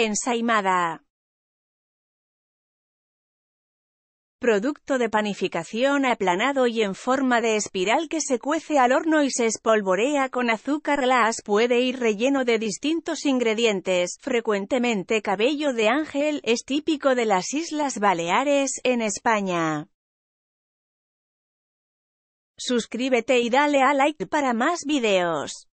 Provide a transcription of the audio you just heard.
Ensaimada. Producto de panificación aplanado y en forma de espiral que se cuece al horno y se espolvorea con azúcar Las puede ir relleno de distintos ingredientes, frecuentemente cabello de ángel, es típico de las Islas Baleares, en España. Suscríbete y dale a like para más videos.